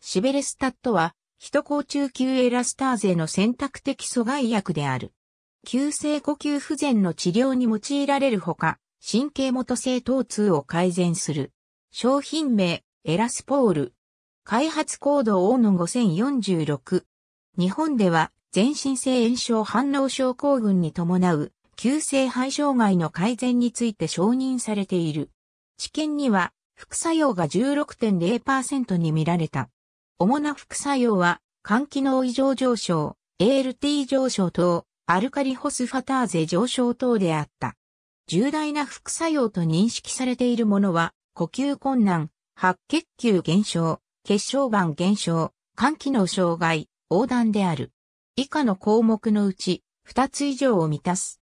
シベレスタットは、人工中級エラスターゼの選択的阻害薬である。急性呼吸不全の治療に用いられるほか、神経元性疼痛を改善する。商品名、エラスポール。開発コード O の5046。日本では、全身性炎症反応症候群に伴う、急性肺障害の改善について承認されている。治験には、副作用が16.0%に見られた。主な副作用は、肝機能異常上昇、ALT 上昇等、アルカリホスファターゼ上昇等であった。重大な副作用と認識されているものは、呼吸困難、白血球減少、血小板減少、肝機能障害、横断である。以下の項目のうち、2つ以上を満たす。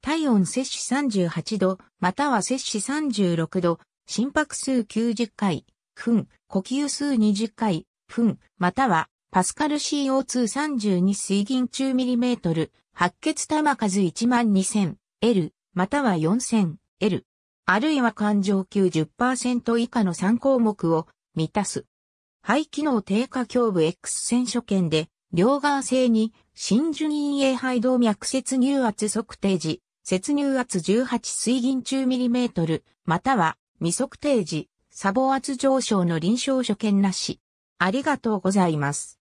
体温摂氏38度、または摂氏36度、心拍数90回、分、呼吸数20回、分、または、パスカル CO232 水銀中ミリメートル、白血玉数 12000L、または 4000L。あるいは環状級10%以下の3項目を満たす。肺機能低下胸部 X 線所見で、両側性に、真珠陰影肺動脈切入圧測定時、切入圧18水銀中ミリメートル、または未測定時、砂防圧上昇の臨床所見なし。ありがとうございます。